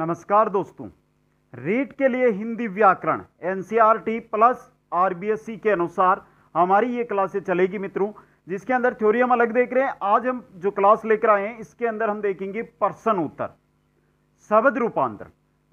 नमस्कार दोस्तों रीट के लिए हिंदी व्याकरण एन प्लस आर के अनुसार हमारी ये क्लासे चलेगी मित्रों जिसके अंदर थ्योरी हम अलग देख रहे हैं आज हम जो क्लास लेकर आए हैं इसके अंदर हम देखेंगे पर्सन उत्तर शब्द रूपांतर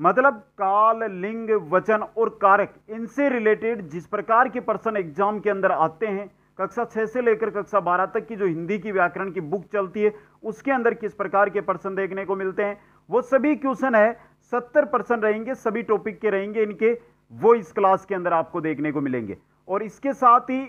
मतलब काल लिंग वचन और कारक इनसे रिलेटेड जिस प्रकार के पर्सन एग्जाम के अंदर आते हैं कक्षा छः से लेकर कक्षा बारह तक की जो हिंदी की व्याकरण की बुक चलती है उसके अंदर किस प्रकार के पर्सन देखने को मिलते हैं वो सभी क्वेश्चन है सत्तर परसेंट रहेंगे सभी टॉपिक के रहेंगे इनके वो इस क्लास के अंदर आपको देखने को मिलेंगे और इसके साथ ही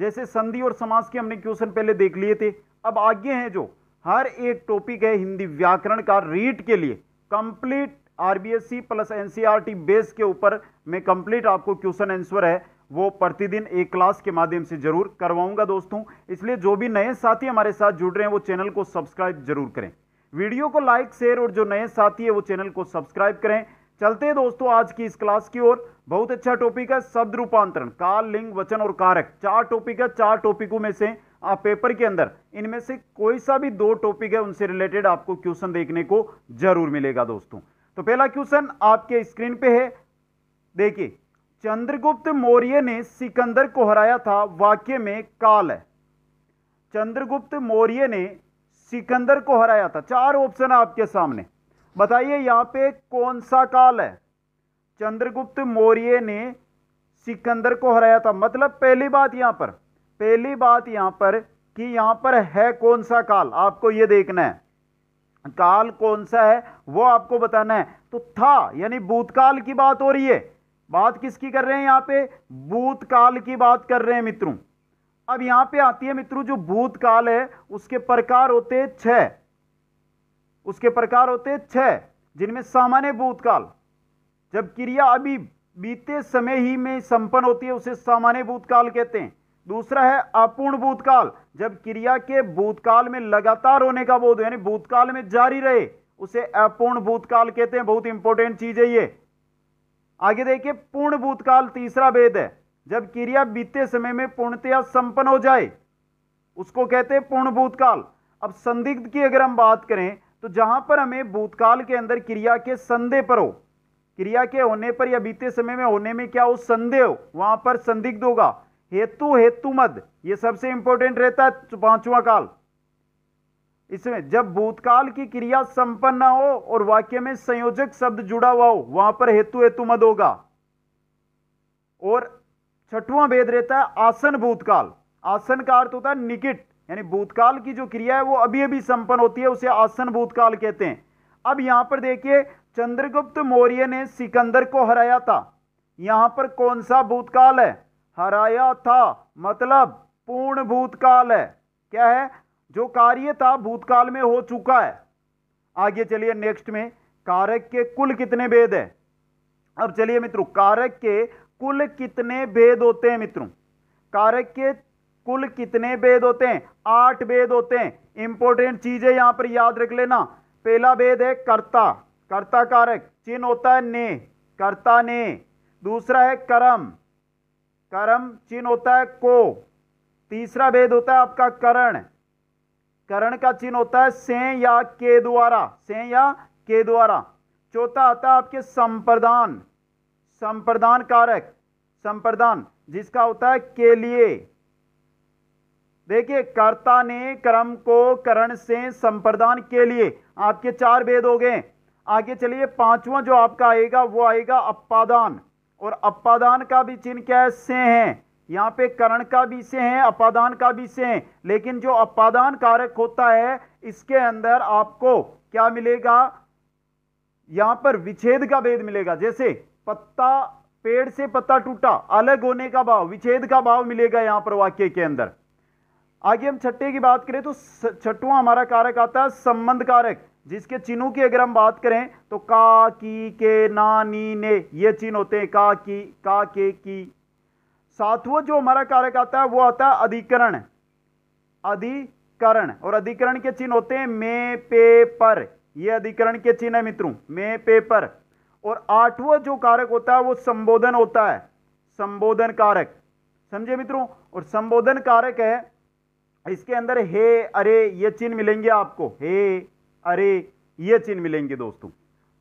जैसे संधि और समाज के हमने क्वेश्चन पहले देख लिए थे अब आगे हैं जो हर एक टॉपिक है हिंदी व्याकरण का रीट के लिए complete RBSC plus NCERT base के ऊपर में कंप्लीट आपको क्वेश्चन आंसर है वो प्रतिदिन एक क्लास के माध्यम से जरूर करवाऊंगा दोस्तों इसलिए जो भी नए साथी हमारे साथ जुड़ रहे हैं वो चैनल को सब्सक्राइब जरूर करें वीडियो को लाइक शेयर और जो नए साथी है वो चैनल को सब्सक्राइब करें चलते हैं दोस्तों आज की इस क्लास की ओर बहुत अच्छा टॉपिक है शब्द रूपांतरण काल लिंग वचन और कारक चार टॉपिक है चार टॉपिकों में से आप पेपर के अंदर इनमें से कोई सा भी दो टॉपिक है उनसे रिलेटेड आपको क्वेश्चन देखने को जरूर मिलेगा दोस्तों तो पहला क्वेश्चन आपके स्क्रीन पे है देखिए चंद्रगुप्त मौर्य ने सिकंदर को हराया था वाक्य में काल है चंद्रगुप्त मौर्य ने सिकंदर को हराया था चार ऑप्शन आपके सामने बताइए यहां पे कौन सा काल है चंद्रगुप्त मौर्य ने सिकंदर को हराया था मतलब पहली बात यहां पर पहली बात यहां पर कि यहां पर है कौन सा काल आपको यह देखना है काल कौन सा है वो आपको बताना है तो था यानी भूतकाल की बात हो रही है बात किसकी कर रहे हैं यहां पे भूतकाल की बात कर रहे हैं मित्रों अब यहां पे आती है मित्रों जो भूतकाल है उसके प्रकार होते छह उसके प्रकार होते छह जिनमें सामान्य भूतकाल जब क्रिया अभी बीते समय ही में संपन्न होती है उसे सामान्य भूतकाल कहते हैं दूसरा है अपूर्ण भूतकाल जब क्रिया के भूतकाल में लगातार होने का बोध यानी भूतकाल में जारी रहे उसे अपूर्ण भूतकाल कहते हैं बहुत इंपॉर्टेंट चीज है ये आगे देखिए पूर्ण भूतकाल तीसरा भेद है जब क्रिया बीते समय में पूर्णतया संपन्न हो जाए उसको कहते हैं पूर्ण भूतकाल अब संदिग्ध की अगर हम बात करें तो जहां पर हमें भूतकाल के अंदर क्रिया के संदेह पर हो क्रिया के होने पर या बीते समय में होने में क्या हो संदेह हो वहां पर संदिग्ध होगा हेतु हेतु मद ये सबसे इंपॉर्टेंट रहता है पांचवा काल इसमें जब भूतकाल की क्रिया संपन्न ना हो और वाक्य में संयोजक शब्द जुड़ा हुआ हो वहां पर हेतु हेतु मद होगा और छठवां वेद रहता है आसन भूतकाल आसन का अर्थ होता है निकट यानी भूतकाल की जो क्रिया है वो अभी अभी संपन्न होती है उसे आसन भूतकाल कहते हैं अब यहां पर देखिए चंद्रगुप्त मौर्य ने सिकंदर को हराया था यहां पर कौन सा भूतकाल है हराया था मतलब पूर्ण भूतकाल है क्या है जो कार्य था भूतकाल में हो चुका है आगे चलिए नेक्स्ट में कारक के कुल कितने वेद है अब चलिए मित्रों कारक के कुल कितने भेद होते हैं मित्रों कारक के कुल कितने भेद होते हैं आठ भेद होते हैं इंपॉर्टेंट चीज है यहां पर याद रख लेना पहला भेद है कर्ता कर्ता कारक चिन्ह होता है ने कर्ता ने दूसरा है कर्म कर्म चिन्ह होता है को तीसरा भेद होता है आपका करण करण का चिन्ह होता है से या के द्वारा से या के द्वारा चौथा आता है आपके संप्रदान संप्रदान कारक संप्रदान जिसका होता है के लिए देखिए कर्ता ने कर्म को करण से संप्रदान के लिए आपके चार भेद हो गए आगे चलिए पांचवा जो आपका आएगा वो आएगा अपादान और अपादान का भी चिन्ह क्या है से है यहाँ पे करण का भी से है अपादान का भी से है लेकिन जो अपादान कारक होता है इसके अंदर आपको क्या मिलेगा यहां पर विच्छेद का भेद मिलेगा जैसे पत्ता पेड़ से पत्ता टूटा अलग होने का भाव विच्छेद का भाव मिलेगा यहां पर वाक्य के अंदर आगे हम छठे की बात करें तो छठवां हमारा कारक आता है संबंध कारक जिसके चिन्हों की अगर हम बात करें तो का की के ना नी ने ये चिन्ह होते हैं का की का के की सातवा जो हमारा कारक आता है वो आता है अधिकरण अधिकरण और अधिकरण के चिन्ह होते हैं मे पे पर ये अधिकरण के चिन्ह है मित्रों मे पे पर और आठवां जो कारक होता है वो संबोधन होता है संबोधन कारक समझे मित्रों और संबोधन कारक है इसके अंदर हे अरे ये चिन्ह मिलेंगे आपको हे अरे ये चिन्ह मिलेंगे दोस्तों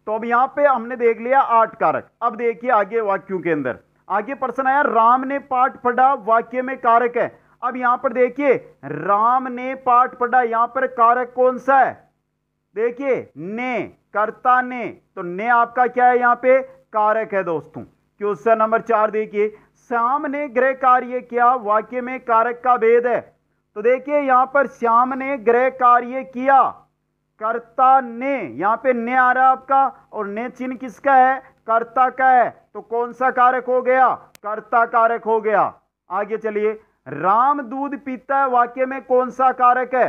तो अब यहां पे हमने देख लिया आठ कारक अब देखिए आगे वाक्यों के अंदर आगे प्रश्न आया राम ने पाठ पढ़ा वाक्य में कारक है अब यहां पर देखिए राम ने पाठ पढ़ा यहां पर कारक कौन सा है देखिए ने कर्ता ने तो ने आपका क्या है यहां पे कारक है दोस्तों क्वेश्चन नंबर चार देखिए श्याम ने गृह कार्य किया वाक्य में कारक का भेद है तो देखिए यहां पर श्याम ने गृह कार्य किया कर्ता ने यहां पे ने आ रहा आपका और ने चिन्ह किसका है कर्ता का है तो कौन सा कारक हो गया कर्ता कारक हो गया आगे चलिए राम दूध पीता है वाक्य में कौन सा कारक है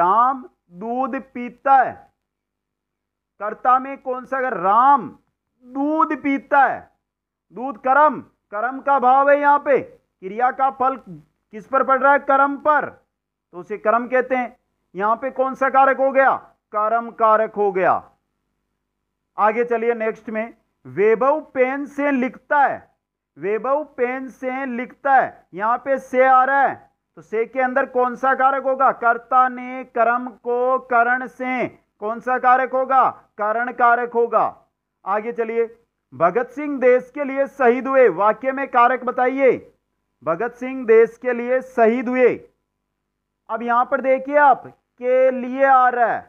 राम दूध पीता है कर्ता में कौन सा अगर राम दूध पीता है दूध कर्म कर्म का भाव है यहां पे क्रिया का फल किस पर पड़ रहा है कर्म पर तो उसे कर्म कहते हैं यहां पे कौन सा कारक हो गया कर्म कारक हो गया आगे चलिए नेक्स्ट में वेबव पेन से लिखता है वेबव पेन से लिखता है यहां पे से आ रहा है तो से के अंदर कौन सा कारक होगा कर्ता ने कर्म को करण से कौन सा कारक होगा कारण कारक होगा आगे चलिए भगत सिंह देश के लिए शहीद हुए वाक्य में कारक बताइए भगत सिंह देश के लिए शहीद हुए अब यहां पर देखिए आप के लिए आ रहा है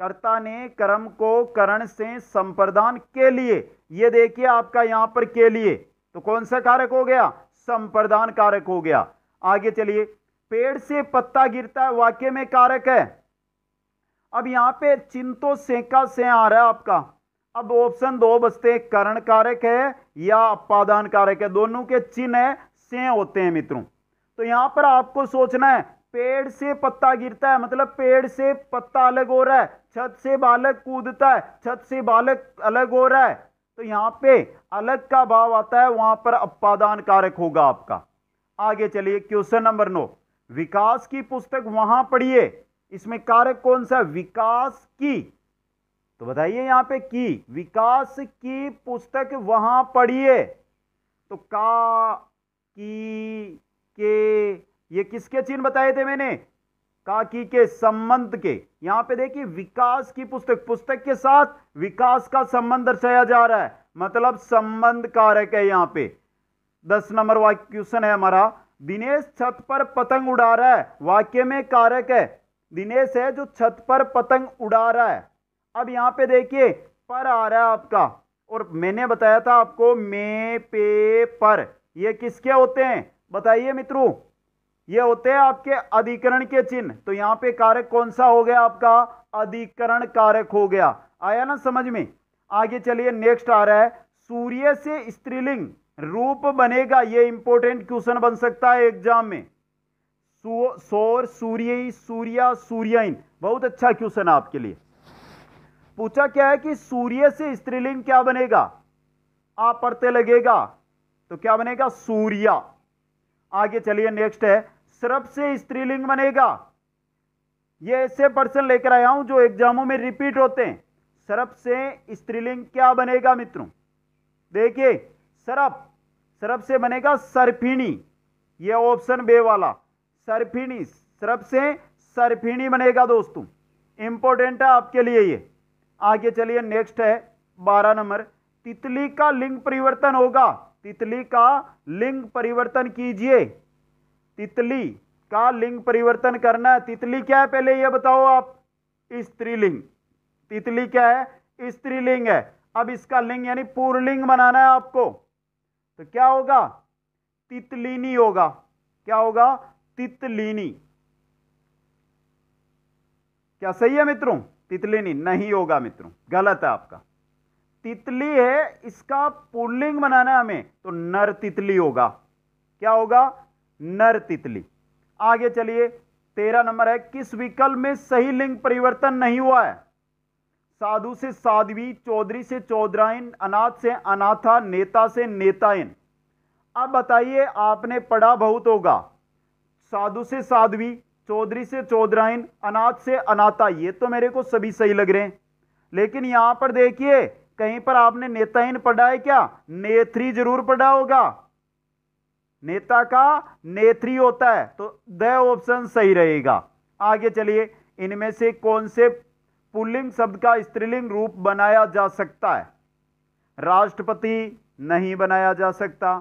कर्ता ने कर्म को करण से संप्रदान के लिए ये देखिए आपका यहां पर के लिए तो कौन सा कारक हो गया संप्रदान कारक हो गया आगे चलिए पेड़ से पत्ता गिरता है वाक्य में कारक है अब यहाँ पे चिंतो सेका से आ रहा है आपका अब ऑप्शन दो बचते हैं करण कारक है या अपादान कारक है दोनों के चिन्ह है से होते हैं मित्रों तो यहाँ पर आपको सोचना है पेड़ से पत्ता गिरता है मतलब पेड़ से पत्ता अलग हो रहा है छत से बालक कूदता है छत से बालक अलग हो रहा है तो यहाँ पे अलग का भाव आता है वहां पर अपादान कारक होगा आपका आगे चलिए क्वेश्चन नंबर नौ विकास की पुस्तक वहां पढ़िए इसमें कारक कौन सा विकास की तो बताइए यहां पे की विकास की पुस्तक वहां पढ़िए तो का की के ये किसके चिन्ह बताए थे मैंने का की के संबंध के यहां पे देखिए विकास की पुस्तक पुस्तक के साथ विकास का संबंध दर्शाया जा रहा है मतलब संबंध कारक है यहां पे दस नंबर क्वेश्चन है हमारा दिनेश छत पर पतंग उड़ा रहा है वाक्य में कारक है दिनेश है जो छत पर पतंग उड़ा रहा है अब यहाँ पे देखिए पर आ रहा है आपका और मैंने बताया था आपको मे पे पर ये किसके होते हैं बताइए मित्रों ये होते हैं आपके अधिकरण के चिन्ह तो यहाँ पे कारक कौन सा हो गया आपका अधिकरण कारक हो गया आया ना समझ में आगे चलिए नेक्स्ट आ रहा है सूर्य से स्त्रीलिंग रूप बनेगा ये इंपॉर्टेंट क्वेश्चन बन सकता है एग्जाम में सौर सूर्य सूर्या सूर्याइन बहुत अच्छा क्वेश्चन आपके लिए पूछा क्या है कि सूर्य से स्त्रीलिंग क्या बनेगा आप पढ़ते लगेगा तो क्या बनेगा सूर्या आगे चलिए नेक्स्ट है सर्प से स्त्रीलिंग बनेगा ये ऐसे पर्सन लेकर आया हूं जो एग्जामों में रिपीट होते हैं सर्प से स्त्रीलिंग क्या बनेगा मित्रों देखिए सरप सर्प से बनेगा सरफिणी ये ऑप्शन बे वाला सरफिनी सर्फ से सरफिणी बनेगा दोस्तों इंपॉर्टेंट है आपके लिए ये आगे चलिए नेक्स्ट है बारह नंबर तितली का लिंग परिवर्तन होगा तितली का लिंग परिवर्तन कीजिए तितली का लिंग परिवर्तन करना है तितली क्या है पहले ये बताओ आप स्त्रीलिंग तितली क्या है स्त्रीलिंग है अब इसका लिंग यानी पूर्णलिंग बनाना है आपको तो क्या होगा तितलिनी होगा क्या होगा तितलिनी क्या सही है मित्रों तितलिनी नहीं होगा मित्रों गलत है आपका तितली है इसका पुल्लिंग बनाना हमें तो नर तितली होगा क्या होगा नर तितली आगे चलिए तेरह नंबर है किस विकल्प में सही लिंग परिवर्तन नहीं हुआ है साधु से साध्वी चौधरी से चौधराइन अनाथ से अनाथा नेता से नेताइन अब बताइए आपने पढ़ा बहुत होगा साधु से साध्वी चौधरी से चौधराइन अनाथ से अनाथा ये तो मेरे को सभी सही लग रहे हैं लेकिन यहां पर देखिए कहीं पर आपने नेताइन पढ़ा है क्या नेत्री जरूर पढ़ा होगा नेता का नेत्री होता है तो द ऑप्शन सही रहेगा आगे चलिए इनमें से कौन से पुल्लिंग शब्द का स्त्रीलिंग रूप बनाया जा सकता है राष्ट्रपति नहीं बनाया जा सकता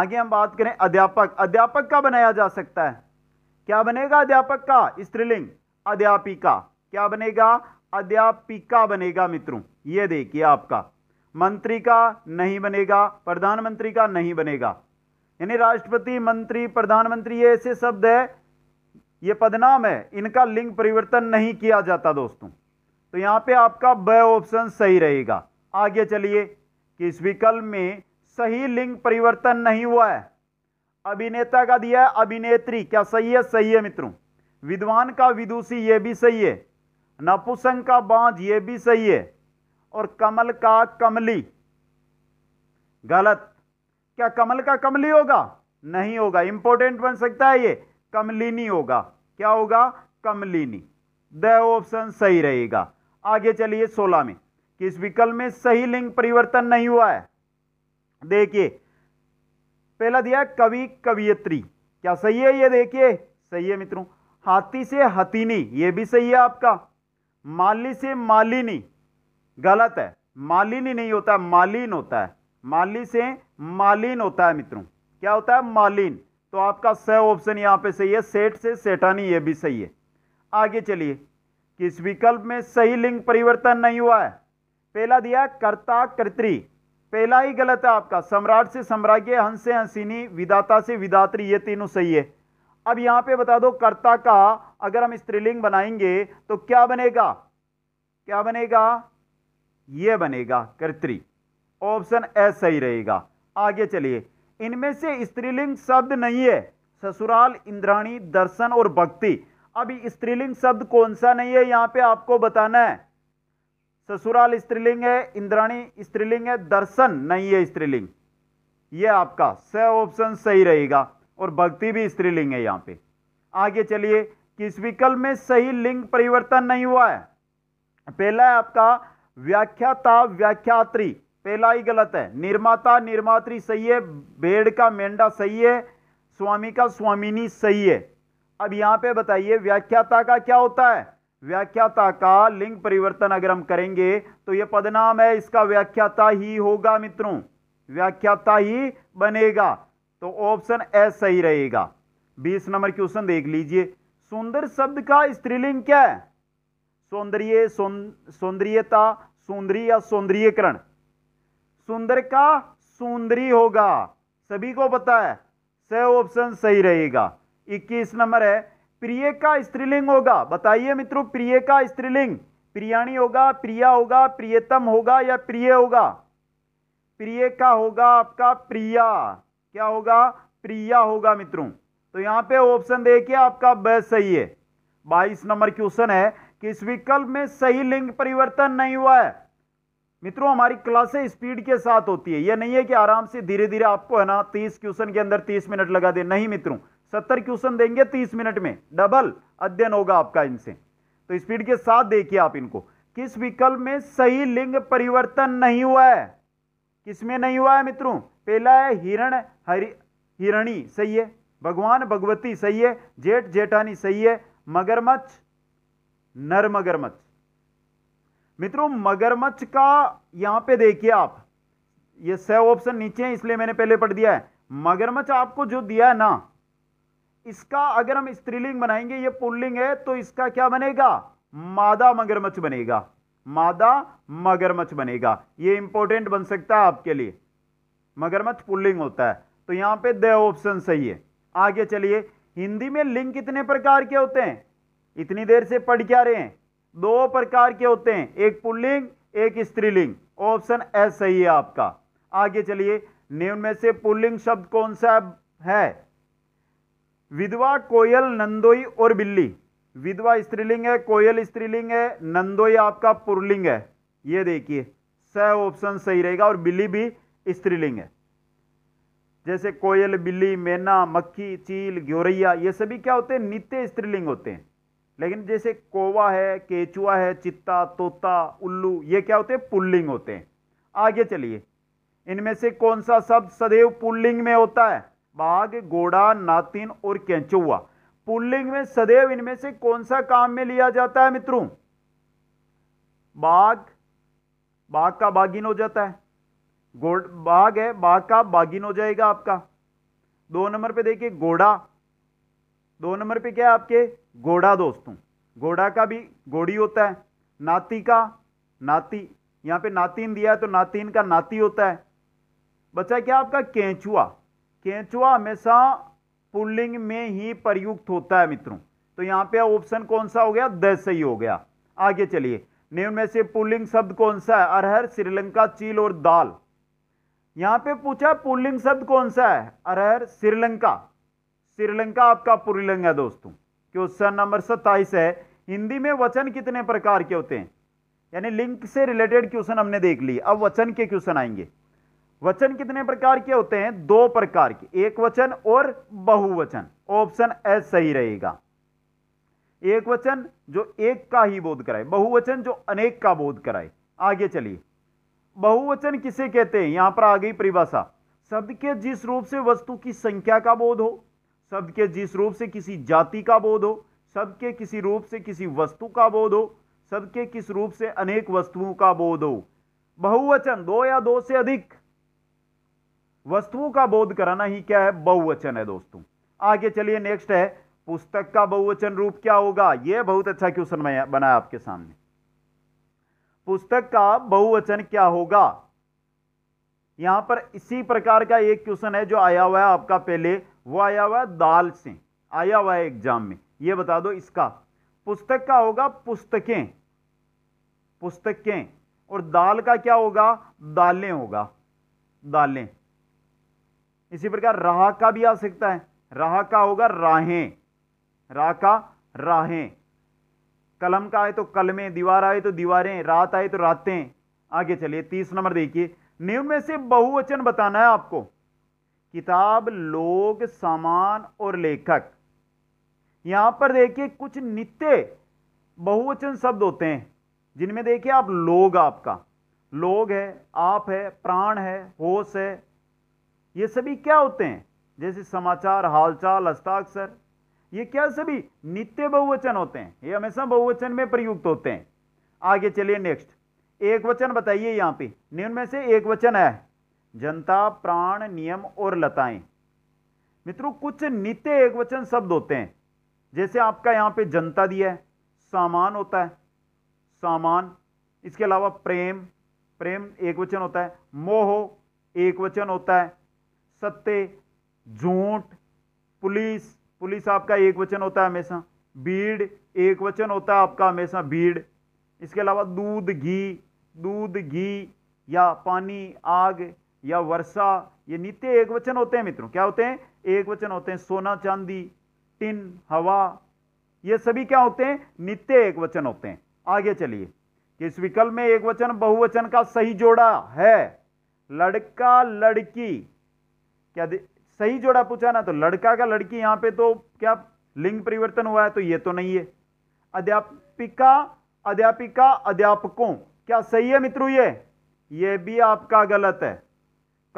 आगे हम बात करें अध्यापक अध्यापक का बनाया जा सकता है क्या बनेगा अध्यापक का स्त्रीलिंग अध्यापिका क्या बनेगा अध्यापिका बनेगा मित्रों ये देखिए आपका मंत्री का नहीं बनेगा प्रधानमंत्री का नहीं बनेगा यानी राष्ट्रपति मंत्री प्रधानमंत्री ये ऐसे शब्द है ये पदनाम है इनका लिंग परिवर्तन नहीं किया जाता दोस्तों तो यहां पे आपका ब ऑप्शन सही रहेगा आगे चलिए किस विकल्प में सही लिंग परिवर्तन नहीं हुआ है अभिनेता का दिया है अभिनेत्री क्या सही है सही है मित्रों विद्वान का विदुषी ये भी सही है नपुसंग का बांझ ये भी सही है और कमल का कमली गलत क्या कमल का कमली होगा नहीं होगा इंपॉर्टेंट बन सकता है ये कमलिनी होगा क्या होगा कमलिनी द ऑप्शन सही रहेगा आगे चलिए सोलह में किस विकल्प में सही लिंग परिवर्तन नहीं हुआ है देखिए पहला दिया कवि कवियत्री क्या सही है ये देखिए सही है मित्रों हाथी से हथीनी ये भी सही है आपका माली से मालिनी गलत है मालिनी नहीं होता मालिन होता है माली से मालिन होता है मित्रों क्या होता है मालिन तो आपका स ऑप्शन यहां पे सही है सेठ से सेठानी ये भी सही है आगे चलिए किस विकल्प में सही लिंग परिवर्तन नहीं हुआ है पहला दिया कर्ता कर्त्री पहला ही गलत है आपका सम्राट से सम्राज्ञ हंस से हंसिनी विदाता से विदात्री ये तीनों सही है अब यहां पे बता दो कर्ता का अगर हम स्त्रीलिंग बनाएंगे तो क्या बनेगा क्या बनेगा ये बनेगा कर्त्री ऑप्शन ए सही रहेगा आगे चलिए इनमें से स्त्रीलिंग शब्द नहीं है ससुराल इंद्राणी दर्शन और भक्ति अब स्त्रीलिंग शब्द कौन सा नहीं है यहां पे आपको बताना है ससुराल स्त्रीलिंग है इंद्राणी स्त्रीलिंग है दर्शन नहीं है स्त्रीलिंग ये आपका स ऑप्शन सही रहेगा और भक्ति भी स्त्रीलिंग है यहाँ पे आगे चलिए किस विकल्प में सही लिंग परिवर्तन नहीं हुआ है पहला है आपका व्याख्याता व्याख्यात्री पहला ही गलत है निर्माता निर्मात्री सही है भेड़ का मेंढा सही है स्वामी का स्वामिनी सही है अब यहाँ पे बताइए व्याख्याता का क्या होता है व्याख्याता का लिंग परिवर्तन अगर हम करेंगे तो यह पदनाम है इसका व्याख्याता ही होगा मित्रों व्याख्याता ही बनेगा तो ऑप्शन ए सही रहेगा बीस नंबर क्वेश्चन देख लीजिए सुंदर शब्द का स्त्रीलिंग क्या है सौंदर्य सौंदर्यता सौंदर्य या सौंदर्यकरण सुंदर का सुंदरी होगा सभी को पता है स ऑप्शन सही रहेगा 21 नंबर है प्रिय का स्त्रीलिंग होगा बताइए मित्रों प्रिय का स्त्रीलिंग प्रियाणी होगा प्रिया होगा प्रियतम होगा या प्रिय होगा प्रिय का होगा आपका प्रिया क्या होगा प्रिया होगा मित्रों तो यहाँ पे ऑप्शन देखिए आपका ब सही है बाईस नंबर क्वेश्चन है कि इस विकल्प में सही लिंग परिवर्तन नहीं हुआ है मित्रों हमारी क्लासे स्पीड के साथ होती है यह नहीं है कि आराम से धीरे धीरे आपको है ना तीस क्वेश्चन के अंदर तीस मिनट लगा दे नहीं मित्रों सत्तर क्वेश्चन देंगे तीस मिनट में डबल अध्ययन होगा आपका इनसे तो स्पीड के साथ देखिए आप इनको किस विकल्प में सही लिंग परिवर्तन नहीं हुआ है किसमें नहीं हुआ है मित्रों पहला है हिरण हिरणी सही है भगवान भगवती सही है जेठ जेठानी सही है मगरमच्छ नर मगरमच्छ मित्रों मगरमच्छ का यहां पे देखिए आप ये सह ऑप्शन नीचे है इसलिए मैंने पहले पढ़ दिया है मगरमच्छ आपको जो दिया है ना इसका अगर हम स्त्रीलिंग बनाएंगे ये पुल्लिंग है तो इसका क्या बनेगा मादा मगरमच्छ बनेगा मादा मगरमच्छ बनेगा ये इंपॉर्टेंट बन सकता है आपके लिए मगरमच्छ पुल्लिंग होता है तो यहां पे द ऑप्शन सही है आगे चलिए हिंदी में लिंग कितने प्रकार के होते हैं इतनी देर से पढ़ क्या रहे हैं दो प्रकार के होते हैं एक पुल्लिंग एक स्त्रीलिंग ऑप्शन एस सही है आपका आगे चलिए निम्न में से पुल्लिंग शब्द कौन सा है विधवा कोयल नंदोई और बिल्ली विधवा स्त्रीलिंग है कोयल स्त्रीलिंग है नंदोई आपका पुरलिंग है ये देखिए स ऑप्शन सही रहेगा और बिल्ली भी स्त्रीलिंग है जैसे कोयल बिल्ली मैना मक्खी चील ग्योरैया ये सभी क्या होते हैं नित्य स्त्रीलिंग होते हैं लेकिन जैसे कोवा है केचुआ है चित्ता तोता उल्लू ये क्या होते हैं पुल्लिंग होते हैं आगे चलिए इनमें से कौन सा शब्द सदैव पुल्लिंग में होता है बाघ घोड़ा नातिन और कैंचुआ पुल्लिंग में सदैव इनमें से कौन सा काम में लिया जाता है मित्रों बाघ बाघ का बागिन हो जाता है बाघ है बाघ का बागिन हो जाएगा आपका दो नंबर पे देखिए घोड़ा दो नंबर पे क्या है आपके घोड़ा दोस्तों घोड़ा का भी घोड़ी होता है नाती का नाती यहां पे नातीन दिया है तो नातीन का नाती होता है बचा क्या आपका केंचुआ केंचुआ हमेशा पुल्लिंग में ही प्रयुक्त होता है मित्रों तो यहाँ पे ऑप्शन कौन सा हो गया द सही हो गया आगे चलिए निम्न में से पुल्लिंग शब्द कौन सा है अरहर श्रीलंका चील और दाल यहाँ पे पूछा पुल्लिंग शब्द कौन सा है अरहर श्रीलंका श्रीलंका आपका पुल्लिंग है दोस्तों क्वेश्चन नंबर सत्ताईस है हिंदी में वचन कितने प्रकार के होते हैं यानी लिंक से रिलेटेड क्वेश्चन हमने देख ली अब वचन के क्वेश्चन आएंगे वचन कितने प्रकार के होते हैं दो प्रकार के एक वचन और बहुवचन ऑप्शन ए सही रहेगा एक वचन जो एक का ही बोध कराए बहुवचन जो अनेक का बोध कराए आगे चलिए बहुवचन किसे कहते हैं यहां पर आ गई परिभाषा शब्द के जिस रूप से वस्तु की संख्या का बोध हो शब्द के जिस रूप से किसी जाति का बोध हो शब्द के किसी रूप से किसी वस्तु का बोध हो शब्द के किस रूप से अनेक वस्तुओं का बोध हो बहुवचन दो या दो से अधिक वस्तुओं का बोध कराना ही क्या है बहुवचन है दोस्तों आगे चलिए नेक्स्ट है पुस्तक का बहुवचन रूप क्या होगा यह बहुत अच्छा क्वेश्चन बनाया आपके सामने पुस्तक का बहुवचन क्या होगा यहां पर इसी प्रकार का एक क्वेश्चन है जो आया हुआ है आपका पहले वो आया हुआ है दाल से आया हुआ है एग्जाम में यह बता दो इसका पुस्तक का होगा पुस्तकें पुस्तकें और दाल का क्या होगा दालें होगा दालें इसी प्रकार राह का भी आ सकता है राह का होगा राहें राह का राहें कलम का आए तो कलमें दीवार आए तो दीवारें रात आए तो रातें आगे चलिए तीस नंबर देखिए निम्न में से बहुवचन बताना है आपको किताब लोग सामान और लेखक यहां पर देखिए कुछ नित्य बहुवचन शब्द होते हैं जिनमें देखिए आप लोग आपका लोग है आप है प्राण है होश है ये सभी क्या होते हैं जैसे समाचार हालचाल हस्ताक्षर ये क्या सभी नित्य बहुवचन होते हैं ये हमेशा बहुवचन में प्रयुक्त होते हैं आगे चलिए नेक्स्ट एक वचन बताइए यहाँ पे निम्न में से एक वचन है जनता प्राण नियम और लताएं मित्रों कुछ नित्य एक वचन शब्द होते हैं जैसे आपका यहाँ पे जनता दिया है सामान होता है सामान इसके अलावा प्रेम प्रेम एक वचन होता है मोह एक वचन होता है सत्ते झूठ पुलिस पुलिस आपका एक वचन होता है हमेशा भीड़ एक वचन होता है आपका हमेशा भीड़ इसके अलावा दूध घी दूध घी या पानी आग या वर्षा ये नित्य एक वचन होते हैं मित्रों क्या होते हैं एक वचन होते हैं सोना चांदी टिन हवा ये सभी क्या होते हैं नित्य एक वचन होते हैं आगे चलिए कि इस विकल्प में एक वचन बहुवचन का सही जोड़ा है लड़का लड़की क्या सही जोड़ा पूछा ना तो लड़का का लड़की यहां पे तो क्या लिंग परिवर्तन हुआ है तो ये तो नहीं है अध्यापिका अध्यापिका अध्यापकों क्या सही है मित्रों ये ये भी आपका गलत है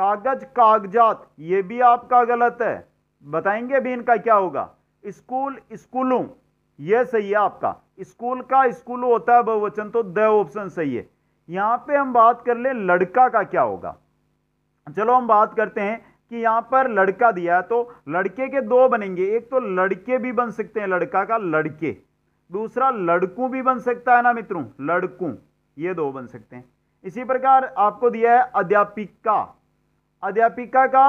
कागज कागजात ये भी आपका गलत है बताएंगे भी इनका क्या होगा स्कूल स्कूलों ये सही है आपका स्कूल का स्कूल होता है बहुवचन तो द ऑप्शन सही है यहां पे हम बात कर ले लड़का का क्या होगा चलो हम बात करते हैं कि यहाँ पर लड़का दिया है तो लड़के के दो बनेंगे एक तो लड़के भी बन सकते हैं लड़का का लड़के दूसरा लड़कू भी बन सकता है ना मित्रों लड़कू ये दो बन सकते हैं इसी प्रकार आपको दिया है अध्यापिका अध्यापिका का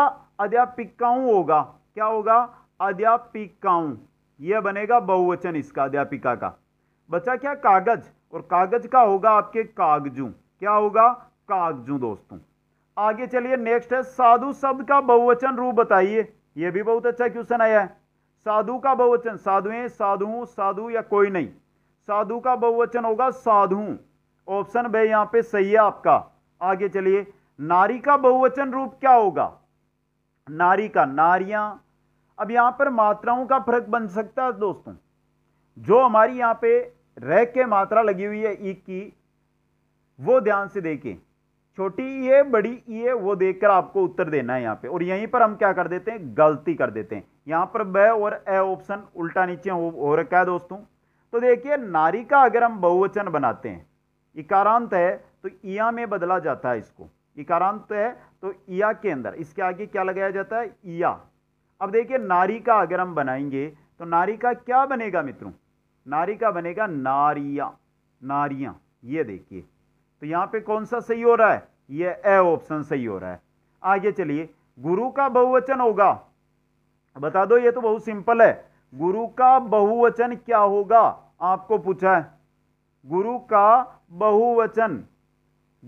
अध्यापिकाओं होगा क्या होगा अध्यापिकाओं यह बनेगा बहुवचन इसका अध्यापिका का बचा क्या कागज और कागज का होगा आपके कागजू क्या होगा कागजू दोस्तों आगे चलिए नेक्स्ट है साधु शब्द का बहुवचन रूप बताइए यह भी बहुत अच्छा क्वेश्चन आया है साधु का बहुवचन साधुएं साधु साधु या कोई नहीं साधु का बहुवचन होगा साधु ऑप्शन बे यहां पे सही है आपका आगे चलिए नारी का बहुवचन रूप क्या होगा नारी का नारियां अब यहां पर मात्राओं का फर्क बन सकता है दोस्तों जो हमारी यहां पे रह के मात्रा लगी हुई है ई e की वो ध्यान से देखें छोटी ई है बड़ी ई है वो देखकर आपको उत्तर देना है यहाँ पे और यहीं पर हम क्या कर देते हैं गलती कर देते हैं यहाँ पर ब और ए ऑप्शन उल्टा नीचे हो, हो रखा है दोस्तों तो देखिए नारी का अगर हम बहुवचन बनाते हैं इकारांत है तो ईया में बदला जाता है इसको इकारांत है तो ईया के अंदर इसके आगे क्या लगाया जाता है ईया अब देखिए नारी का अगर हम बनाएंगे तो नारी का क्या बनेगा मित्रों नारी का बनेगा नारिया नारियाँ ये देखिए तो यहां पे कौन सा सही हो रहा है ये ए ऑप्शन सही हो रहा है आगे चलिए गुरु का बहुवचन होगा बता दो ये तो बहुत सिंपल है गुरु का बहुवचन क्या होगा आपको पूछा है गुरु का बहुवचन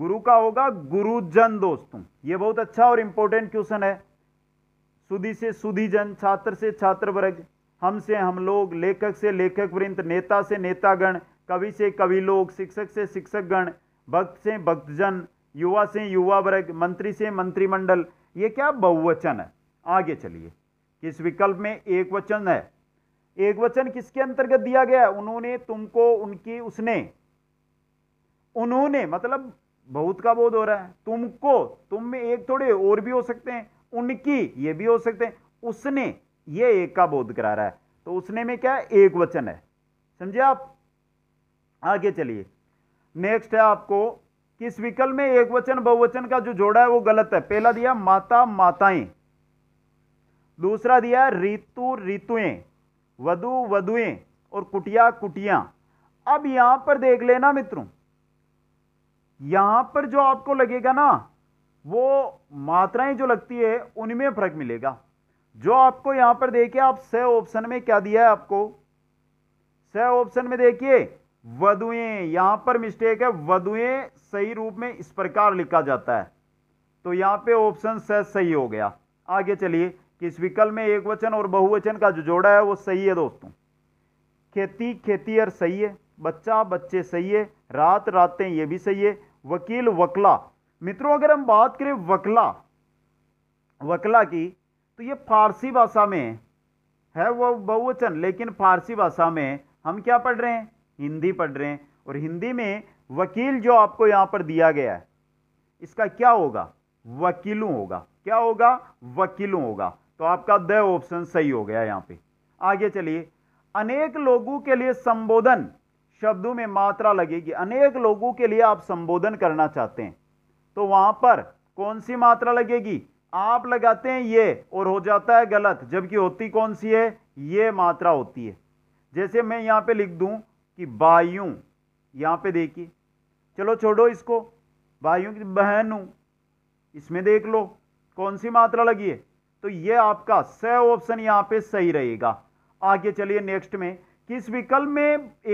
गुरु का होगा गुरुजन दोस्तों ये बहुत अच्छा और इंपॉर्टेंट क्वेश्चन है सुधी से सुधीजन छात्र से छात्र वर्ग हम से हम लोग लेखक से लेखक वृंद नेता से नेतागण कवि से कवि लोग शिक्षक से शिक्षक गण भक्त से भक्तजन युवा से युवा वर्ग मंत्री से मंत्रिमंडल ये क्या बहुवचन है आगे चलिए किस विकल्प में एक वचन है एक वचन किसके अंतर्गत दिया गया उन्होंने तुमको उनकी उसने उन्होंने मतलब बहुत का बोध हो रहा है तुमको तुम में एक थोड़े और भी हो सकते हैं उनकी ये भी हो सकते हैं उसने ये एक का बोध करा रहा है तो उसने में क्या एक वचन है समझे आप आगे चलिए नेक्स्ट है आपको किस विकल्प में एक वचन बहुवचन का जो जोड़ा है वो गलत है पहला दिया माता माताएं दूसरा दिया ऋतु ऋतुएं वधु वधुएं और कुटिया कुटिया अब यहां पर देख लेना मित्रों यहां पर जो आपको लगेगा ना वो मात्राएं जो लगती है उनमें फर्क मिलेगा जो आपको यहां पर देखिए आप स ऑप्शन में क्या दिया है आपको स ऑप्शन में देखिए वधुएं यहां पर मिस्टेक है वधुएं सही रूप में इस प्रकार लिखा जाता है तो यहां पे ऑप्शन स सही हो गया आगे चलिए किस विकल्प में एक वचन और बहुवचन का जो जोड़ा है वो सही है दोस्तों खेती खेती और सही है बच्चा बच्चे सही है रात रातें ये भी सही है वकील वकला मित्रों अगर हम बात करें वकला वकला की तो ये फारसी भाषा में है वो बहुवचन लेकिन फारसी भाषा में हम क्या पढ़ रहे हैं हिंदी पढ़ रहे हैं और हिंदी में वकील जो आपको यहाँ पर दिया गया है इसका क्या होगा वकीलों होगा क्या होगा वकीलों होगा तो आपका द ऑप्शन सही हो गया यहाँ पे आगे चलिए अनेक लोगों के लिए संबोधन शब्दों में मात्रा लगेगी अनेक लोगों के लिए आप संबोधन करना चाहते हैं तो वहां पर कौन सी मात्रा लगेगी आप लगाते हैं ये और हो जाता है गलत जबकि होती कौन सी है ये मात्रा होती है जैसे मैं यहाँ पे लिख दूं कि बायू यहाँ पे देखिए चलो छोड़ो इसको बायू की बहनू इसमें देख लो कौन सी मात्रा लगी है तो ये आपका स ऑप्शन यहाँ पे सही रहेगा आगे चलिए नेक्स्ट में किस विकल्प में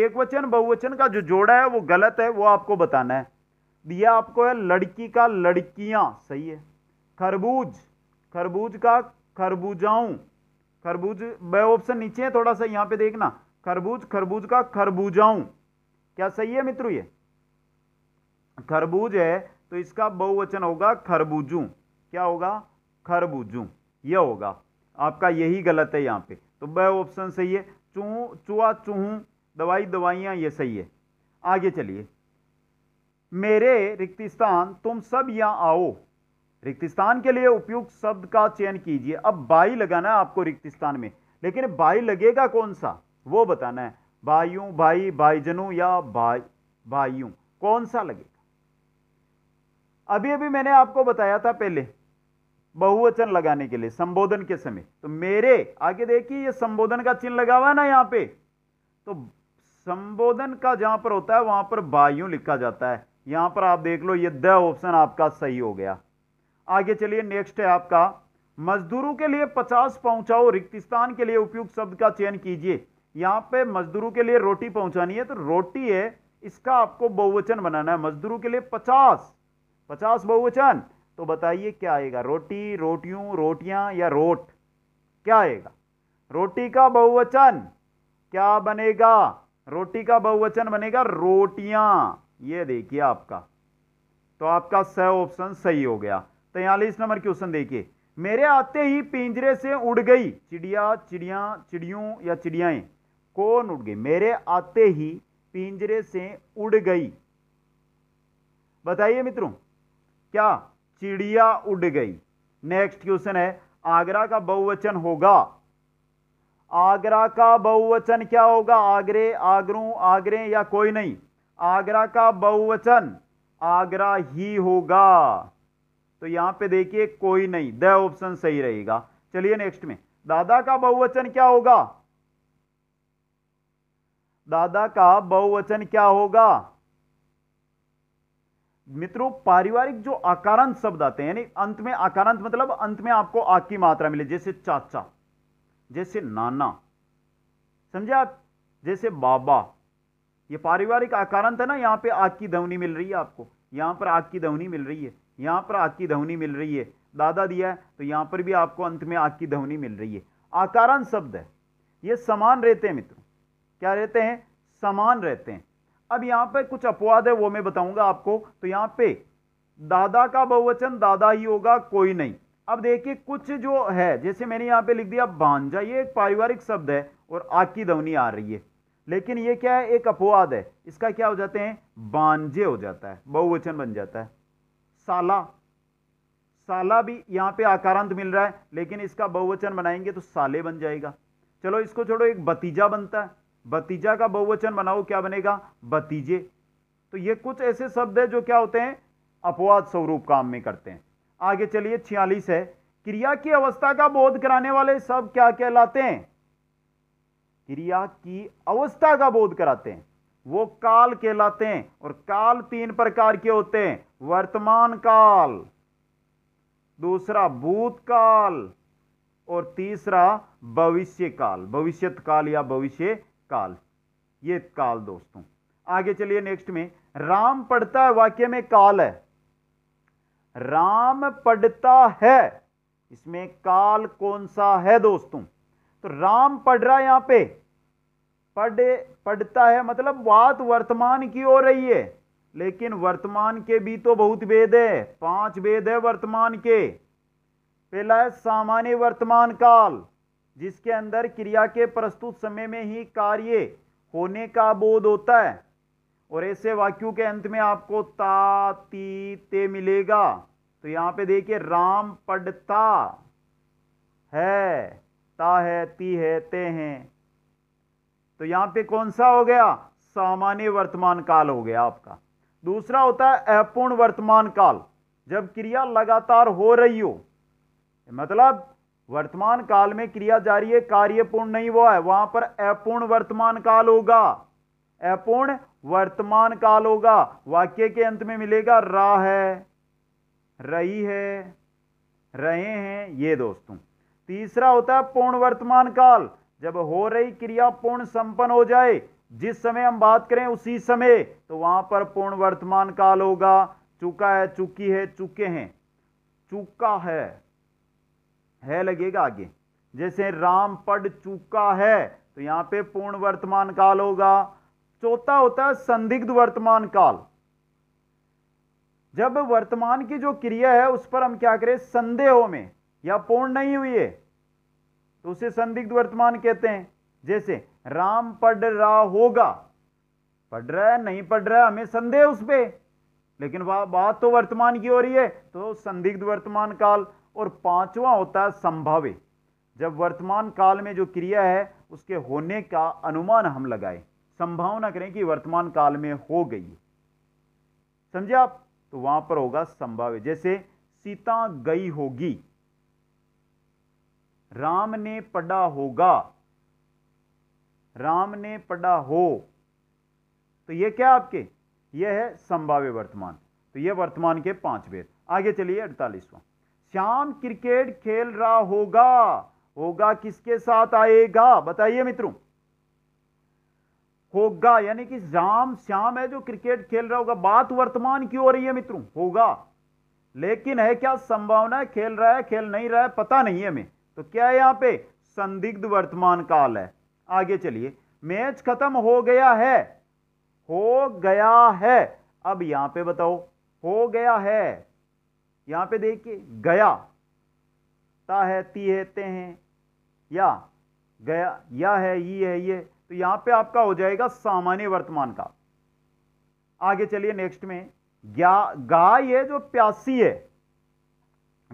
एक वचन बहुवचन का जो जोड़ा है वो गलत है वो आपको बताना है यह आपको है लड़की का लड़कियां सही है खरबूज खरबूज का खरबूजाऊं खरबूज ब ऑप्शन नीचे है थोड़ा सा यहाँ पे देखना खरबूज खरबूज का खरबूजाऊं क्या सही है मित्रों ये खरबूज है तो इसका बहुवचन होगा खरबूजू क्या होगा खरबूजू यह होगा आपका यही गलत है यहाँ पे तो वह ऑप्शन सही है चू चुआ चूहू दवाई दवाइयाँ ये सही है आगे चलिए मेरे रिक्तिस्तान तुम सब यहाँ आओ रिक्तिस्तान के लिए उपयुक्त शब्द का चयन कीजिए अब बाई लगाना है आपको रिक्तिस्तान में लेकिन बाई लगेगा कौन सा वो बताना है भाइयों भाई भाईजनों या भाई भाइयों कौन सा लगेगा अभी अभी मैंने आपको बताया था पहले बहुवचन लगाने के लिए संबोधन के समय तो मेरे आगे देखिए ये संबोधन का चिन्ह लगा हुआ है ना यहां पे तो संबोधन का जहां पर होता है वहां पर बायू लिखा जाता है यहां पर आप देख लो ये द ऑप्शन आपका सही हो गया आगे चलिए नेक्स्ट है आपका मजदूरों के लिए पचास पहुंचाओ रिक्तिस्तान के लिए उपयुक्त शब्द का चयन कीजिए यहाँ पे मजदूरों के लिए रोटी पहुंचानी है तो रोटी है इसका आपको बहुवचन बनाना है मजदूरों के लिए पचास पचास बहुवचन तो बताइए क्या आएगा रोटी रोटियों रोटियां या रोट क्या आएगा रोटी का बहुवचन क्या बनेगा रोटी का बहुवचन बनेगा रोटियां ये देखिए आपका तो आपका स ऑप्शन सही हो गया तैयलीस नंबर क्वेश्चन देखिए मेरे आते ही पिंजरे से उड़ गई चिड़िया चिड़िया चिड़ियों या चिड़ियाएं कौन उड़ गई मेरे आते ही पिंजरे से उड़ गई बताइए मित्रों क्या चिड़िया उड़ गई नेक्स्ट क्वेश्चन है आगरा का बहुवचन होगा आगरा का बहुवचन क्या होगा आगरे आगरू आगरे या कोई नहीं आगरा का बहुवचन आगरा ही होगा तो यहां पे देखिए कोई नहीं द ऑप्शन सही रहेगा चलिए नेक्स्ट में दादा का बहुवचन क्या होगा दादा का बहुवचन क्या होगा मित्रों पारिवारिक जो आकारांत शब्द आते हैं यानी अंत में आकारांत मतलब अंत में आपको आग की मात्रा मिले जैसे चाचा जैसे नाना समझे आप जैसे बाबा ये पारिवारिक आकारांत है ना यहाँ पे आग की धवनी मिल रही है आपको यहाँ पर आग की धवनी मिल रही है यहां पर आग की धवनी मिल रही है दादा दिया है तो यहां पर भी आपको अंत में आग की धवनी मिल रही है आकारांत शब्द है ये समान रहते हैं मित्रों क्या रहते हैं समान रहते हैं अब यहां पर कुछ अपवाद है वो मैं बताऊंगा आपको तो यहां पे दादा का बहुवचन दादा ही होगा कोई नहीं अब देखिए कुछ जो है जैसे मैंने यहां पे लिख दिया भांजा ये एक पारिवारिक शब्द है और आग की ध्वनि आ रही है लेकिन ये क्या है एक अपवाद है इसका क्या हो जाते हैं बांझे हो जाता है बहुवचन बन जाता है साला साला भी यहां पे आकारांत मिल रहा है लेकिन इसका बहुवचन बनाएंगे तो साले बन जाएगा चलो इसको छोड़ो एक भतीजा बनता है भतीजा का बहुवचन बनाओ क्या बनेगा भतीजे तो ये कुछ ऐसे शब्द है जो क्या होते हैं अपवाद स्वरूप काम में करते हैं आगे चलिए छियालीस है क्रिया की अवस्था का बोध कराने वाले शब्द क्या कहलाते हैं क्रिया की अवस्था का बोध कराते हैं वो काल कहलाते हैं और काल तीन प्रकार के होते हैं वर्तमान काल दूसरा भूतकाल और तीसरा भविष्य काल भविष्य काल या भविष्य काल ये काल दोस्तों आगे चलिए नेक्स्ट में राम पढ़ता है वाक्य में काल है राम पढ़ता है इसमें काल कौन सा है दोस्तों तो राम पढ़ रहा है यहां पे पढ़े पढ़ता है मतलब बात वर्तमान की हो रही है लेकिन वर्तमान के भी तो बहुत वेद है पांच वेद है वर्तमान के पहला है सामान्य वर्तमान काल जिसके अंदर क्रिया के प्रस्तुत समय में ही कार्य होने का बोध होता है और ऐसे वाक्यों के अंत में आपको ता ती ते मिलेगा तो यहाँ पे देखिए राम पढ़ता है ता है ती है ते हैं तो यहाँ पे कौन सा हो गया सामान्य वर्तमान काल हो गया आपका दूसरा होता है अपूर्ण वर्तमान काल जब क्रिया लगातार हो रही हो मतलब वर्तमान काल में क्रिया जारी है कार्य पूर्ण नहीं हुआ है वहां पर अपूर्ण वर्तमान काल होगा अपूर्ण वर्तमान काल होगा वाक्य के अंत में मिलेगा रा है रही है रहे हैं ये दोस्तों तीसरा होता है पूर्ण वर्तमान काल जब हो रही क्रिया पूर्ण संपन्न हो जाए जिस समय हम बात करें उसी समय तो वहां पर पूर्ण वर्तमान काल होगा चुका है चुकी है चुके हैं चुका है है लगेगा आगे जैसे राम पढ़ चुका है तो यहां पे पूर्ण वर्तमान काल होगा चौथा होता है संदिग्ध वर्तमान काल जब वर्तमान की जो क्रिया है उस पर हम क्या करें संदेहों में या पूर्ण नहीं हुई है तो उसे संदिग्ध वर्तमान कहते हैं जैसे राम पढ़ रहा होगा पढ़ रहा है नहीं पढ़ रहा है हमें संदेह उस पर लेकिन बात तो वर्तमान की हो रही है तो संदिग्ध वर्तमान काल और पांचवा होता है संभावे जब वर्तमान काल में जो क्रिया है उसके होने का अनुमान हम लगाए संभावना करें कि वर्तमान काल में हो गई समझे आप तो वहां पर होगा संभाव्य जैसे सीता गई होगी राम ने पढ़ा होगा राम ने पढ़ा हो तो ये क्या आपके ये है संभाव्य वर्तमान तो ये वर्तमान के वेद आगे चलिए अड़तालीसवां श्याम क्रिकेट खेल रहा होगा होगा किसके साथ आएगा बताइए मित्रों होगा यानी कि शाम श्याम है जो क्रिकेट खेल रहा होगा बात वर्तमान की हो रही है मित्रों होगा लेकिन है क्या संभावना खेल रहा है खेल नहीं रहा है पता नहीं है हमें तो क्या है यहां पे संदिग्ध वर्तमान काल है आगे चलिए मैच खत्म हो गया है हो गया है अब यहां पे बताओ हो गया है यहां पे देखिए गया ता है ती है ते हैं या गया या है ये है ये तो यहां पे आपका हो जाएगा सामान्य वर्तमान का आगे चलिए नेक्स्ट में गया गाय है जो प्यासी है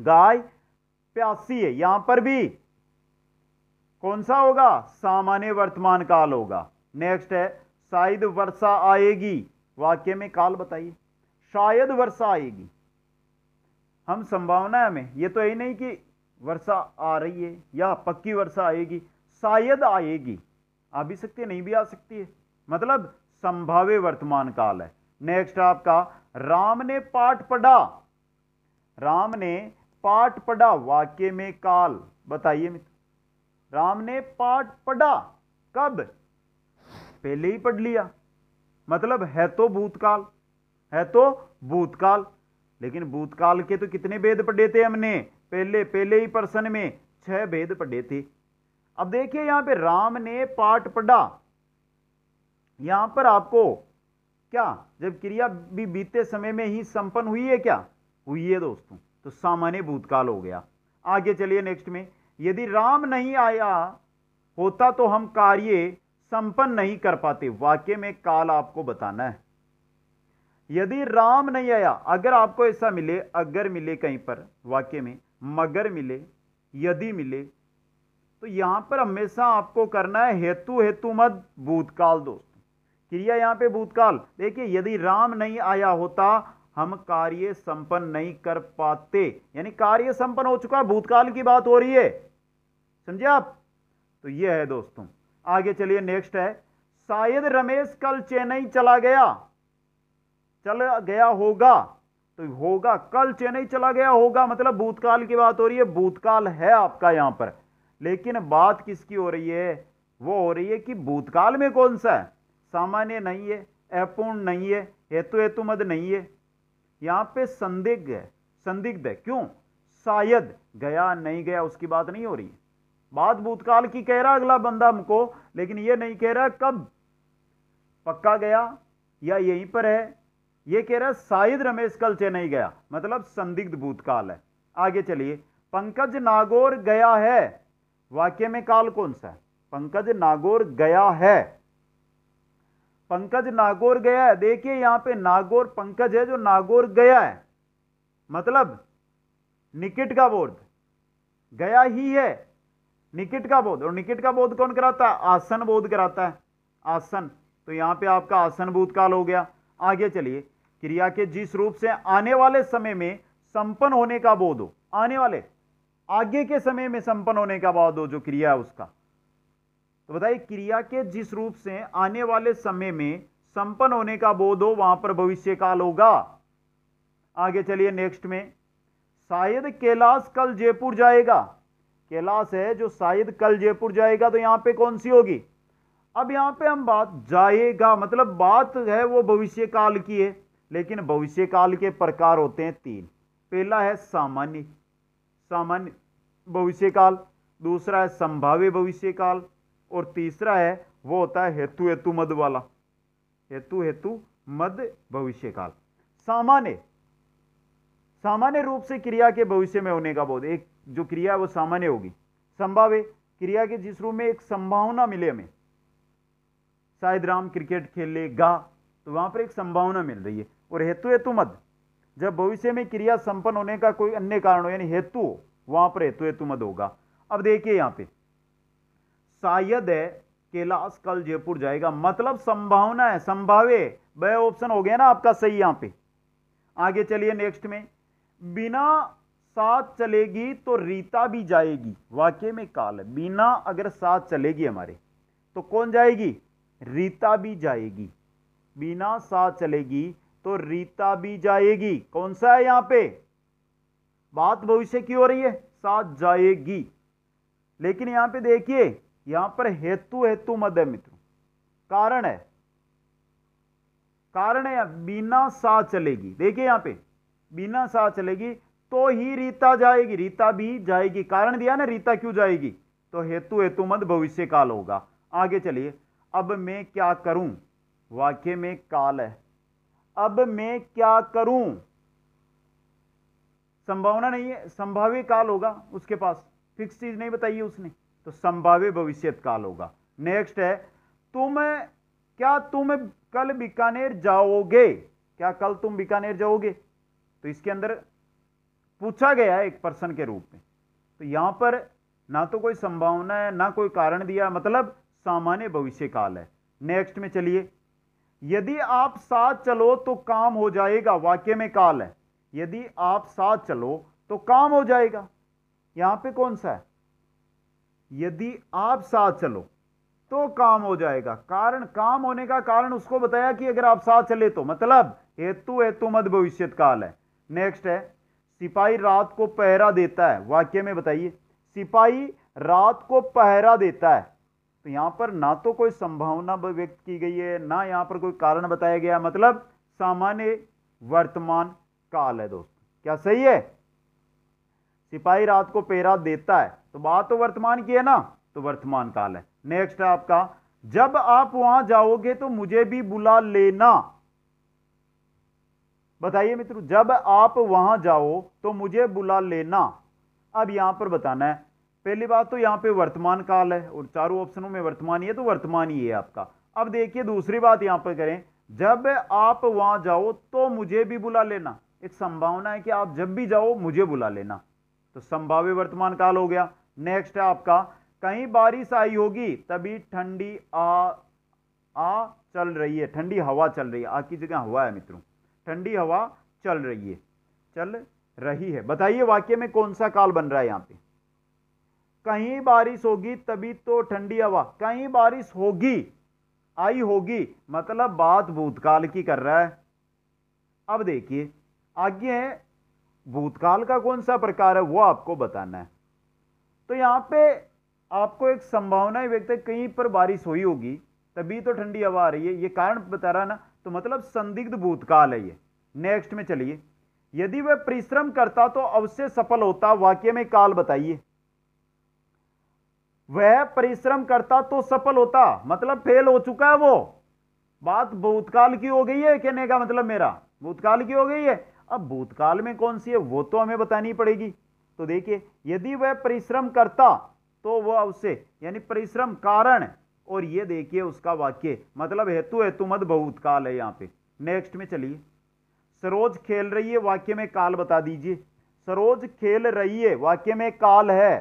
गाय प्यासी है यहां पर भी कौन सा होगा सामान्य वर्तमान काल होगा नेक्स्ट है शायद वर्षा आएगी वाक्य में काल बताइए शायद वर्षा आएगी हम संभावना में हमें ये तो यही नहीं कि वर्षा आ रही है या पक्की वर्षा आएगी शायद आएगी आ भी सकती है नहीं भी आ सकती है मतलब संभाव्य वर्तमान काल है नेक्स्ट आपका राम ने पाठ पढ़ा राम ने पाठ पढ़ा वाक्य में काल बताइए मित्र राम ने पाठ पढ़ा कब पहले ही पढ़ लिया मतलब है तो भूतकाल है तो भूतकाल लेकिन भूतकाल के तो कितने भेद पढ़े थे हमने पहले पहले ही प्रश्न में छह भेद पढ़े थे अब देखिए यहां पे राम ने पाठ पढ़ा यहां पर आपको क्या जब क्रिया भी बीते समय में ही संपन्न हुई है क्या हुई है दोस्तों तो सामान्य भूतकाल हो गया आगे चलिए नेक्स्ट में यदि राम नहीं आया होता तो हम कार्य संपन्न नहीं कर पाते वाक्य में काल आपको बताना है यदि राम नहीं आया अगर आपको ऐसा मिले अगर मिले कहीं पर वाक्य में मगर मिले यदि मिले तो यहां पर हमेशा आपको करना है हेतु हेतु मत भूतकाल दोस्त क्रिया यहाँ पे भूतकाल देखिए यदि राम नहीं आया होता हम कार्य संपन्न नहीं कर पाते यानी कार्य संपन्न हो चुका है भूतकाल की बात हो रही है समझे आप तो यह है दोस्तों आगे चलिए नेक्स्ट है शायद रमेश कल चेन्नई चला गया चला गया होगा तो होगा कल चेन्नई चला गया होगा मतलब भूतकाल की बात हो रही है भूतकाल है आपका यहां पर लेकिन बात किसकी हो रही है वो हो रही है कि भूतकाल में कौन सा है सामान्य नहीं है अपूर्ण नहीं है हेतु हेतु मद नहीं है यहां पे संदिग्ध है संदिग्ध है क्यों शायद गया नहीं गया उसकी बात नहीं हो रही है बात भूतकाल की कह रहा अगला बंदा हमको लेकिन ये नहीं कह रहा कब पक्का गया या यहीं पर है ये कह रहा है साहिद रमेश कल चेन्नई गया मतलब संदिग्ध भूतकाल है आगे चलिए पंकज नागौर गया है वाक्य में काल कौन सा है पंकज नागौर गया है पंकज नागौर गया है देखिए यहां पे नागौर पंकज है जो नागौर गया है मतलब निकट का बोध गया ही है निकट का बोध और निकट का बोध कौन कराता है आसन बोध कराता है आसन तो यहां पे आपका आसन भूतकाल हो गया आगे चलिए क्रिया के जिस रूप से आने वाले समय में संपन्न होने का बोध हो आने वाले आगे के समय में संपन्न होने का बोध हो जो क्रिया है उसका तो बताइए क्रिया के जिस रूप से आने वाले समय में संपन्न होने का बोध हो वहां पर भविष्य काल होगा आगे चलिए नेक्स्ट में शायद कैलाश कल जयपुर जाएगा कैलाश है जो शायद कल जयपुर जाएगा तो यहां पे कौन सी होगी अब यहाँ पे हम बात जाएगा मतलब बात है वो भविष्य काल की है लेकिन भविष्य काल के प्रकार होते हैं तीन पहला है सामान्य सामान्य भविष्य काल दूसरा है संभाव्य भविष्य काल और तीसरा है वो होता है हेतु हेतु मद वाला हेतु हेतु मद भविष्य काल सामान्य सामान्य रूप से क्रिया के भविष्य में होने का बोध एक जो क्रिया है वो सामान्य होगी संभाव्य क्रिया के जिस रूप में एक संभावना मिले हमें शायद राम क्रिकेट खेलेगा तो वहां पर एक संभावना मिल रही है और हेतु हेतु मद जब भविष्य में क्रिया संपन्न होने का कोई अन्य कारण हो यानी हेतु हो वहां पर हेतु हेतु मद होगा अब देखिए यहाँ पे शायद है कैलाश कल जयपुर जाएगा मतलब संभावना है संभावे वह ऑप्शन हो गया ना आपका सही यहाँ पे आगे चलिए नेक्स्ट में बिना साथ चलेगी तो रीता भी जाएगी वाक्य में काल बिना अगर साथ चलेगी हमारे तो कौन जाएगी रीता भी जाएगी बिना सा चलेगी तो रीता भी जाएगी कौन सा है यहां पे बात भविष्य की हो रही है सा जाएगी लेकिन यहां पे देखिए यहां पर हेतु हेतु मध्य है मित्रों कारण है कारण है बिना सा चलेगी देखिए यहां पे बिना सा चलेगी तो ही रीता जाएगी रीता भी जाएगी कारण दिया ना रीता क्यों जाएगी तो हेतु हेतु मत भविष्य काल होगा आगे चलिए अब मैं क्या करूं वाक्य में काल है अब मैं क्या करूं संभावना नहीं है संभाव्य काल होगा उसके पास फिक्स चीज नहीं बताई उसने तो संभाव्य भविष्यत काल होगा नेक्स्ट है तुम क्या तुम कल बीकानेर जाओगे क्या कल तुम बीकानेर जाओगे तो इसके अंदर पूछा गया है एक पर्सन के रूप में तो यहां पर ना तो कोई संभावना है ना कोई कारण दिया मतलब सामान्य भविष्य काल है नेक्स्ट में चलिए यदि आप साथ चलो तो काम हो जाएगा वाक्य में काल है यदि आप साथ चलो तो काम हो जाएगा यहां पे कौन सा है यदि आप साथ चलो तो काम हो जाएगा कारण काम होने का कारण उसको बताया कि अगर आप साथ चले तो मतलब हेतु हेतु मद भविष्य काल है नेक्स्ट है सिपाही रात को पहरा देता है वाक्य में बताइए सिपाही रात को पहरा देता है तो यहां पर ना तो कोई संभावना व्यक्त की गई है ना यहां पर कोई कारण बताया गया मतलब सामान्य वर्तमान काल है दोस्तों क्या सही है सिपाही रात को पेरा देता है तो बात तो वर्तमान की है ना तो वर्तमान काल है नेक्स्ट है आपका जब आप वहां जाओगे तो मुझे भी बुला लेना बताइए मित्रों जब आप वहां जाओ तो मुझे बुला लेना अब यहां पर बताना है पहली बात तो यहाँ पे वर्तमान काल है और चारों ऑप्शनों में वर्तमान ही है तो वर्तमान ही है आपका अब देखिए दूसरी बात यहाँ पर करें जब आप वहाँ जाओ तो मुझे भी बुला लेना एक संभावना है कि आप जब भी जाओ मुझे बुला लेना तो संभाव्य वर्तमान काल हो गया नेक्स्ट है आपका कहीं बारिश आई होगी तभी ठंडी आ आ चल रही है ठंडी हवा चल रही है आ की जगह हवा है मित्रों ठंडी हवा चल रही है चल रही है बताइए वाक्य में कौन सा काल बन रहा है यहाँ पे कहीं बारिश होगी तभी तो ठंडी हवा कहीं बारिश होगी आई होगी मतलब बात भूतकाल की कर रहा है अब देखिए आगे भूतकाल का कौन सा प्रकार है वो आपको बताना है तो यहाँ पे आपको एक संभावना ही व्यक्त है कहीं पर बारिश हुई होगी तभी तो ठंडी हवा आ रही है ये कारण बता रहा ना तो मतलब संदिग्ध भूतकाल है ये नेक्स्ट में चलिए यदि वह परिश्रम करता तो अवश्य सफल होता वाक्य में काल बताइए वह परिश्रम करता तो सफल होता मतलब फेल हो चुका है वो बात भूतकाल की हो गई है कहने का मतलब मेरा भूतकाल की हो गई है अब भूतकाल में कौन सी है वो तो हमें बतानी पड़ेगी तो देखिए यदि वह परिश्रम करता तो वह उससे यानी परिश्रम कारण और ये देखिए उसका वाक्य मतलब हेतु हेतु मत भूतकाल है यहाँ पे नेक्स्ट में चलिए सरोज खेल रही है वाक्य में काल बता दीजिए सरोज खेल रही है वाक्य में काल है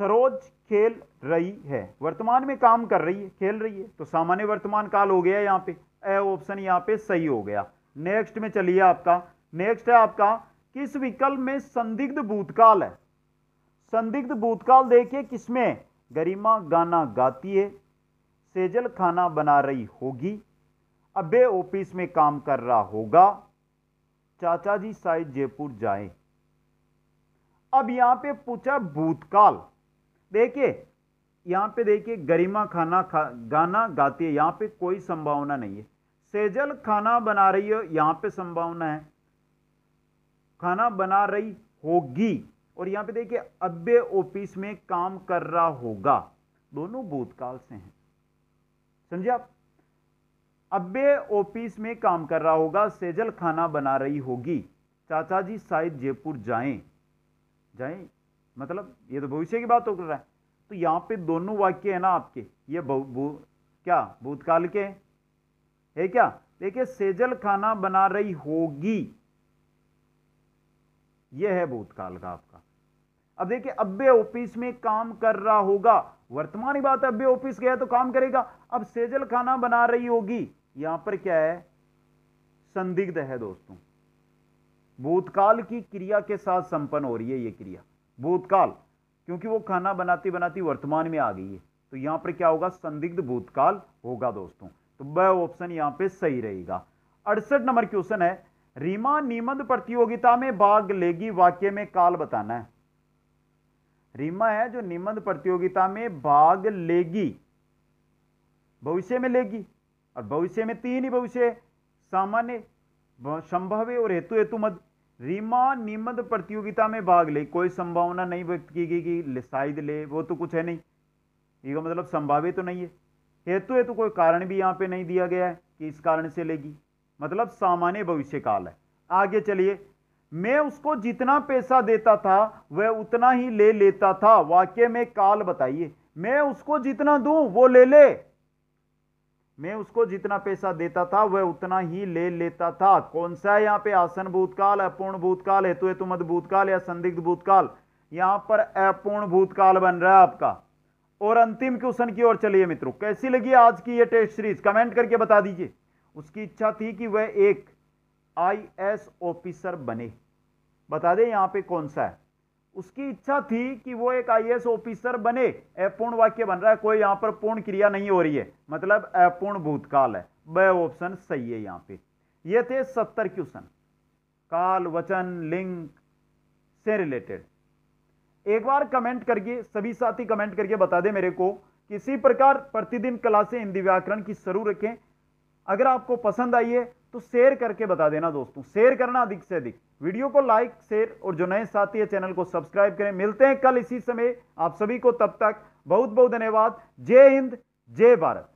सरोज खेल रही है वर्तमान में काम कर रही है खेल रही है तो सामान्य वर्तमान काल हो गया यहाँ पे ए ऑप्शन यहाँ पे सही हो गया नेक्स्ट में चलिए आपका नेक्स्ट है आपका किस विकल्प में संदिग्ध भूतकाल है संदिग्ध भूतकाल देखिए किसमें गरिमा गाना गाती है सेजल खाना बना रही होगी अबे ऑफिस में काम कर रहा होगा चाचा जी शायद जयपुर जाए अब यहां पे पूछा भूतकाल देखिए यहाँ पे देखिए गरिमा खाना खा गाना गाती है यहाँ पे कोई संभावना नहीं है सेजल खाना बना रही है यहाँ पे संभावना है खाना बना रही होगी और यहाँ पे देखिए अब्बे ऑफिस में काम कर रहा होगा दोनों भूतकाल से हैं समझे आप अब्बे ऑफिस में काम कर रहा होगा सेजल खाना बना रही होगी चाचा जी शायद जयपुर जाएं जाएं मतलब ये तो भविष्य की बात हो रहा है तो यहाँ पे दोनों वाक्य है ना आपके ये भू क्या भूतकाल के है क्या देखिए सेजल खाना बना रही होगी यह है भूतकाल का आपका अब देखिए अब्बे ऑफिस में काम कर रहा होगा वर्तमान ही बात है अब्बे ऑफिस गया तो काम करेगा अब सेजल खाना बना रही होगी यहां पर क्या है संदिग्ध है दोस्तों भूतकाल की क्रिया के साथ संपन्न हो रही है यह क्रिया भूतकाल क्योंकि वो खाना बनाती बनाती वर्तमान में आ गई है तो यहाँ पर क्या होगा संदिग्ध भूतकाल होगा दोस्तों तो वह ऑप्शन यहाँ पे सही रहेगा अड़सठ नंबर क्वेश्चन है रीमा निबंध प्रतियोगिता में भाग लेगी वाक्य में काल बताना है रीमा है जो निबंध प्रतियोगिता में भाग लेगी भविष्य में लेगी और भविष्य में तीन ही भविष्य सामान्य संभव और हेतु हेतु मध्य रीमा निबंध प्रतियोगिता में भाग ले कोई संभावना नहीं व्यक्त की गई कि शायद ले वो तो कुछ है नहीं ये का मतलब संभावित तो नहीं है हेतु हेतु कोई कारण भी यहाँ पे नहीं दिया गया है कि इस कारण से लेगी मतलब सामान्य भविष्य काल है आगे चलिए मैं उसको जितना पैसा देता था वह उतना ही ले लेता था वाक्य में काल बताइए मैं उसको जितना दूं वो ले ले मैं उसको जितना पैसा देता था वह उतना ही ले लेता था कौन सा है यहाँ पे आसन भूतकाल अपूर्ण भूतकाल हेतु हेतु मध्य भूतकाल या संदिग्ध भूतकाल यहाँ पर अपूर्ण भूतकाल बन रहा है आपका और अंतिम क्वेश्चन की ओर चलिए मित्रों कैसी लगी आज की ये टेस्ट सीरीज कमेंट करके बता दीजिए उसकी इच्छा थी कि वह एक आई ऑफिसर बने बता दे यहाँ पे कौन सा है उसकी इच्छा थी कि वो एक आई ऑफिसर बने अपूर्ण वाक्य बन रहा है कोई यहां पर पूर्ण क्रिया नहीं हो रही है मतलब अपूर्ण भूतकाल है वह ऑप्शन सही है यहां पे ये थे सत्तर क्वेश्चन काल वचन लिंग से रिलेटेड एक बार कमेंट करके सभी साथी कमेंट करके बता दे मेरे को किसी प्रकार प्रतिदिन क्लासे हिंदी व्याकरण की शुरू रखें अगर आपको पसंद आई है तो शेयर करके बता देना दोस्तों शेयर करना अधिक से अधिक वीडियो को लाइक शेयर और जो नए साथी है चैनल को सब्सक्राइब करें मिलते हैं कल इसी समय आप सभी को तब तक बहुत बहुत धन्यवाद जय हिंद जय भारत